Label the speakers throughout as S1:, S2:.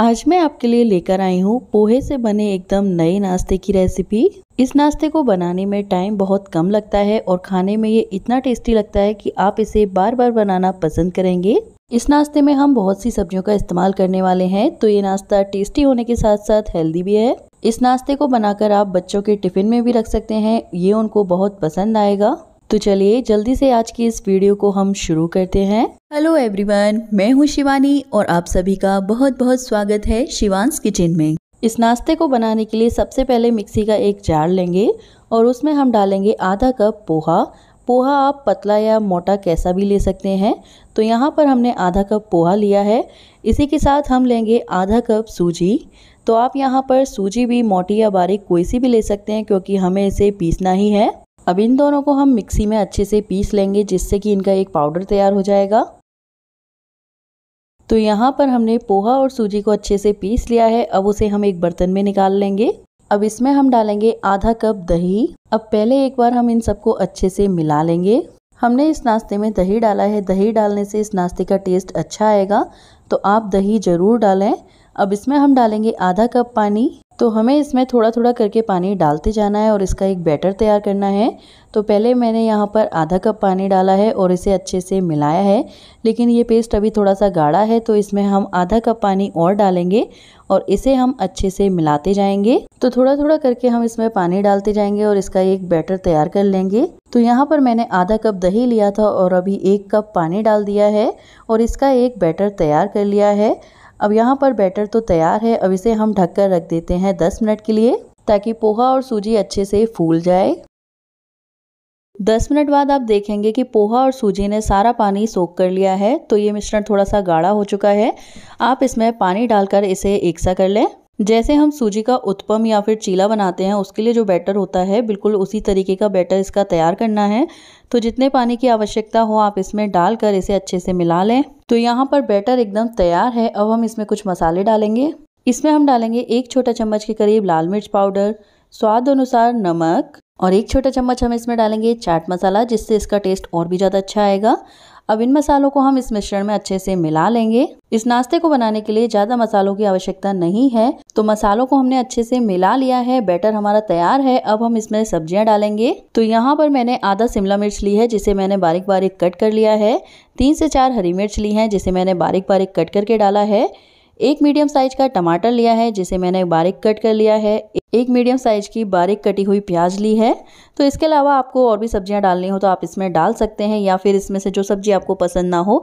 S1: आज मैं आपके लिए लेकर आई हूँ पोहे से बने एकदम नए नाश्ते की रेसिपी इस नाश्ते को बनाने में टाइम बहुत कम लगता है और खाने में ये इतना टेस्टी लगता है कि आप इसे बार बार बनाना पसंद करेंगे इस नाश्ते में हम बहुत सी सब्जियों का इस्तेमाल करने वाले हैं तो ये नाश्ता टेस्टी होने के साथ साथ हेल्दी भी है इस नाश्ते को बनाकर आप बच्चों के टिफिन में भी रख सकते हैं ये उनको बहुत पसंद आएगा तो चलिए जल्दी से आज की इस वीडियो को हम शुरू करते हैं हेलो एवरीवन मैं हूँ शिवानी और आप सभी का बहुत बहुत स्वागत है शिवान्स किचन में इस नाश्ते को बनाने के लिए सबसे पहले मिक्सी का एक जार लेंगे और उसमें हम डालेंगे आधा कप पोहा पोहा आप पतला या मोटा कैसा भी ले सकते हैं तो यहाँ पर हमने आधा कप पोहा लिया है इसी के साथ हम लेंगे आधा कप सूजी तो आप यहाँ पर सूजी भी मोटी या बारीक कोई सी भी ले सकते हैं क्योंकि हमें इसे पीसना ही है अब इन दोनों को हम मिक्सी में अच्छे से पीस लेंगे जिससे कि इनका एक पाउडर तैयार हो जाएगा तो यहाँ पर हमने पोहा और सूजी को अच्छे से पीस लिया है अब उसे हम एक बर्तन में निकाल लेंगे अब इसमें हम डालेंगे आधा कप दही अब पहले एक बार हम इन सबको अच्छे से मिला लेंगे हमने इस नाश्ते में दही डाला है दही डालने से इस नाश्ते का टेस्ट अच्छा आएगा तो आप दही ज़रूर डालें अब इसमें हम डालेंगे आधा कप पानी तो हमें इसमें थोड़ा थोड़ा करके पानी डालते जाना है और इसका एक बैटर तैयार करना है तो पहले मैंने यहाँ पर आधा कप पानी डाला है और इसे अच्छे से मिलाया है लेकिन ये पेस्ट अभी थोड़ा सा गाढ़ा है तो इसमें हम आधा कप पानी और डालेंगे और इसे हम अच्छे से मिलाते जाएंगे तो थोड़ा थोड़ा करके हम इसमें पानी डालते जाएंगे और इसका एक बैटर तैयार कर लेंगे तो यहाँ पर मैंने आधा कप दही लिया था और अभी एक कप पानी डाल दिया है और इसका एक बैटर तैयार कर लिया है अब यहाँ पर बैटर तो तैयार है अब इसे हम ढक कर रख देते हैं दस मिनट के लिए ताकि पोहा और सूजी अच्छे से फूल जाए दस मिनट बाद आप देखेंगे कि पोहा और सूजी ने सारा पानी सोख कर लिया है तो ये मिश्रण थोड़ा सा गाढ़ा हो चुका है आप इसमें पानी डालकर इसे एक सा कर लें जैसे हम सूजी का उत्पम या फिर चीला बनाते हैं उसके लिए जो बैटर होता है बिल्कुल उसी तरीके का बैटर इसका तैयार करना है तो जितने पानी की आवश्यकता हो आप इसमें डालकर इसे अच्छे से मिला लें तो यहाँ पर बैटर एकदम तैयार है अब हम इसमें कुछ मसाले डालेंगे इसमें हम डालेंगे एक छोटा चम्मच के करीब लाल मिर्च पाउडर स्वाद अनुसार नमक और एक छोटा चम्मच हम इसमें डालेंगे चाट मसाला जिससे इसका टेस्ट और भी ज़्यादा अच्छा आएगा अब इन मसालों को हम इस मिश्रण में अच्छे से मिला लेंगे इस नाश्ते को बनाने के लिए ज़्यादा मसालों की आवश्यकता नहीं है तो मसालों को हमने अच्छे से मिला लिया है बैटर हमारा तैयार है अब हम इसमें सब्जियां डालेंगे तो यहाँ पर मैंने आधा शिमला मिर्च ली है जिसे मैंने बारीक बारीक कट कर लिया है तीन से चार हरी मिर्च ली है जिसे मैंने बारीक बारीक कट करके डाला है एक मीडियम साइज का टमाटर लिया है जिसे मैंने बारीक कट कर लिया है एक मीडियम साइज की बारीक कटी हुई प्याज ली है तो इसके अलावा आपको और भी सब्जियां डालनी हो तो आप इसमें डाल सकते हैं या फिर इसमें से जो सब्जी आपको पसंद ना हो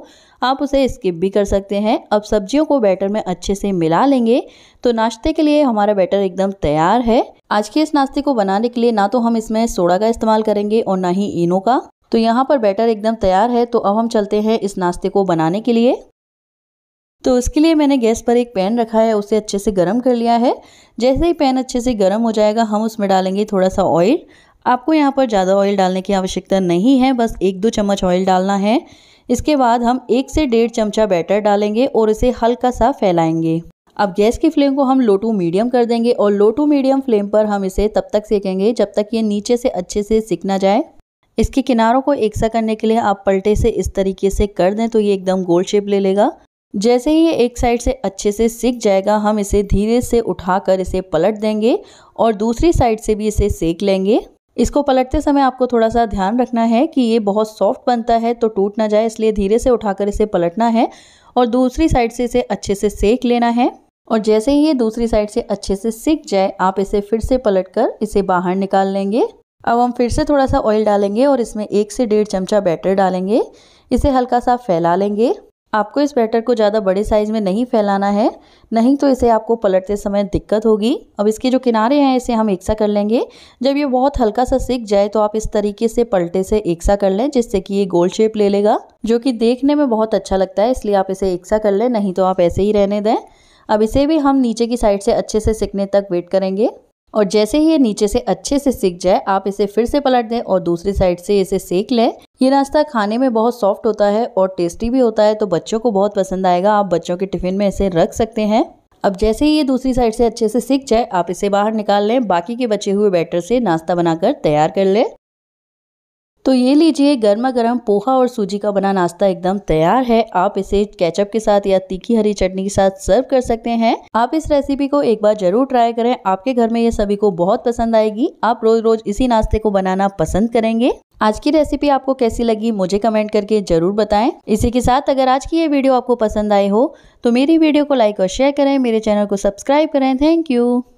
S1: आप उसे स्किप भी कर सकते हैं अब सब्जियों को बैटर में अच्छे से मिला लेंगे तो नाश्ते के लिए हमारा बैटर एकदम तैयार है आज के इस नाश्ते को बनाने के लिए ना तो हम इसमें सोडा का इस्तेमाल करेंगे और ना ही इनो का तो यहाँ पर बैटर एकदम तैयार है तो अब हम चलते हैं इस नाश्ते को बनाने के लिए तो उसके लिए मैंने गैस पर एक पैन रखा है उसे अच्छे से गर्म कर लिया है जैसे ही पैन अच्छे से गर्म हो जाएगा हम उसमें डालेंगे थोड़ा सा ऑयल आपको यहाँ पर ज़्यादा ऑयल डालने की आवश्यकता नहीं है बस एक दो चम्मच ऑयल डालना है इसके बाद हम एक से डेढ़ चमचा बैटर डालेंगे और इसे हल्का सा फैलाएंगे अब गैस की फ्लेम को हम लो टू मीडियम कर देंगे और लो टू मीडियम फ्लेम पर हम इसे तब तक सेकेंगे जब तक ये नीचे से अच्छे से सिक ना जाए इसके किनारों को एक सा करने के लिए आप पलटे से इस तरीके से कर दें तो ये एकदम गोल शेप ले लेगा जैसे ही ये एक साइड से अच्छे से सीख जाएगा हम इसे धीरे से उठाकर इसे पलट देंगे और दूसरी साइड से भी इसे सेक लेंगे इसको पलटते समय आपको थोड़ा सा ध्यान रखना है कि ये बहुत सॉफ्ट बनता है तो टूट ना जाए इसलिए धीरे से उठाकर इसे पलटना है और दूसरी साइड से इसे अच्छे से सेक लेना है और जैसे ही ये दूसरी साइड से अच्छे से सीख जाए आप इसे फिर से पलट कर इसे बाहर निकाल लेंगे अब हम फिर से थोड़ा सा ऑयल डालेंगे और इसमें एक से डेढ़ चमचा बैटर डालेंगे इसे हल्का सा फैला लेंगे आपको इस बैटर को ज़्यादा बड़े साइज़ में नहीं फैलाना है नहीं तो इसे आपको पलटते समय दिक्कत होगी अब इसके जो किनारे हैं इसे हम एक सा कर लेंगे जब ये बहुत हल्का सा सीख जाए तो आप इस तरीके से पलटे से एक सा कर लें जिससे कि ये गोल शेप ले लेगा जो कि देखने में बहुत अच्छा लगता है इसलिए आप इसे एक सा कर लें नहीं तो आप ऐसे ही रहने दें अब इसे भी हम नीचे की साइड से अच्छे से सीखने तक वेट करेंगे और जैसे ही ये नीचे से अच्छे से सीख जाए आप इसे फिर से पलट दें और दूसरी साइड से इसे सेक लें ये नाश्ता खाने में बहुत सॉफ्ट होता है और टेस्टी भी होता है तो बच्चों को बहुत पसंद आएगा आप बच्चों के टिफ़िन में इसे रख सकते हैं अब जैसे ही ये दूसरी साइड से अच्छे से सीख जाए आप इसे बाहर निकाल लें बाकी के बचे हुए बैटर से नाश्ता बनाकर तैयार कर लें तो ये लीजिए गर्मा गर्म पोहा और सूजी का बना नाश्ता एकदम तैयार है आप इसे केचप के साथ या तीखी हरी चटनी के साथ सर्व कर सकते हैं आप इस रेसिपी को एक बार जरूर ट्राई करें आपके घर में ये सभी को बहुत पसंद आएगी आप रोज रोज इसी नाश्ते को बनाना पसंद करेंगे आज की रेसिपी आपको कैसी लगी मुझे कमेंट करके जरूर बताएं इसी के साथ अगर आज की ये वीडियो आपको पसंद आई हो तो मेरी वीडियो को लाइक और शेयर करें मेरे चैनल को सब्सक्राइब करें थैंक यू